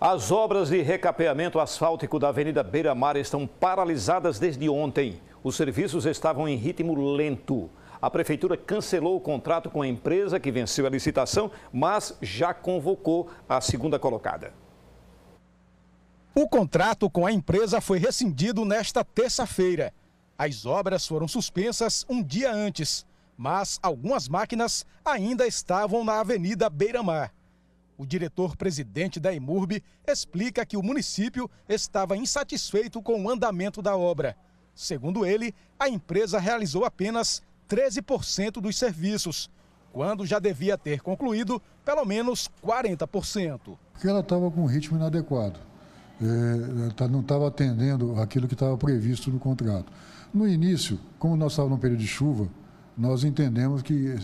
As obras de recapeamento asfáltico da Avenida Beira Mar estão paralisadas desde ontem. Os serviços estavam em ritmo lento. A prefeitura cancelou o contrato com a empresa que venceu a licitação, mas já convocou a segunda colocada. O contrato com a empresa foi rescindido nesta terça-feira. As obras foram suspensas um dia antes, mas algumas máquinas ainda estavam na Avenida Beira Mar. O diretor-presidente da IMURB explica que o município estava insatisfeito com o andamento da obra. Segundo ele, a empresa realizou apenas 13% dos serviços, quando já devia ter concluído pelo menos 40%. Porque ela estava com um ritmo inadequado, é, tá, não estava atendendo aquilo que estava previsto no contrato. No início, como nós estávamos num período de chuva, nós entendemos que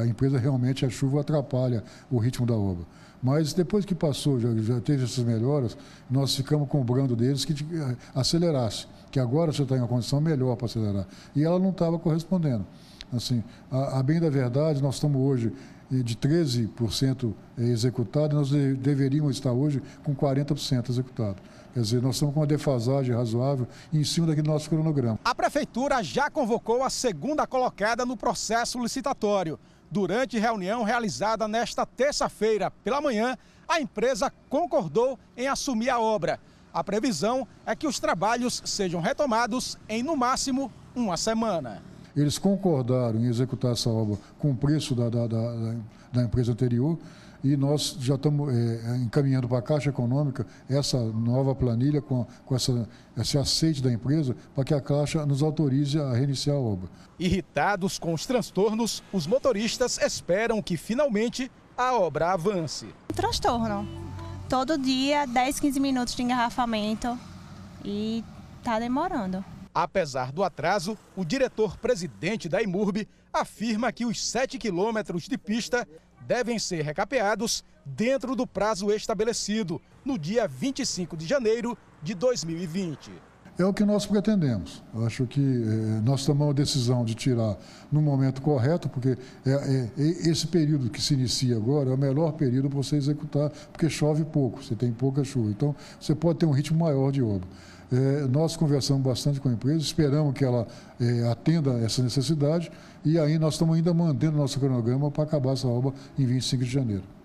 a empresa realmente, a chuva atrapalha o ritmo da obra. Mas depois que passou, já, já teve essas melhoras, nós ficamos cobrando deles que eh, acelerasse, que agora você está em uma condição melhor para acelerar. E ela não estava correspondendo. Assim, a, a bem da verdade, nós estamos hoje de 13% executado, nós deveríamos estar hoje com 40% executado. Quer dizer, nós estamos com uma defasagem razoável em cima daquele nosso cronograma. A Prefeitura já convocou a segunda colocada no processo licitatório. Durante reunião realizada nesta terça-feira pela manhã, a empresa concordou em assumir a obra. A previsão é que os trabalhos sejam retomados em, no máximo, uma semana eles concordaram em executar essa obra com o preço da, da, da, da empresa anterior e nós já estamos é, é, encaminhando para a Caixa Econômica essa nova planilha com, com essa, esse aceite da empresa para que a Caixa nos autorize a reiniciar a obra. Irritados com os transtornos, os motoristas esperam que finalmente a obra avance. Transtorno. Todo dia, 10, 15 minutos de engarrafamento e está demorando. Apesar do atraso, o diretor-presidente da IMURB afirma que os 7 quilômetros de pista devem ser recapeados dentro do prazo estabelecido, no dia 25 de janeiro de 2020. É o que nós pretendemos. Eu acho que eh, nós tomamos a decisão de tirar no momento correto, porque é, é, esse período que se inicia agora é o melhor período para você executar, porque chove pouco, você tem pouca chuva. Então, você pode ter um ritmo maior de obra. Eh, nós conversamos bastante com a empresa, esperamos que ela eh, atenda essa necessidade e aí nós estamos ainda mantendo nosso cronograma para acabar essa obra em 25 de janeiro.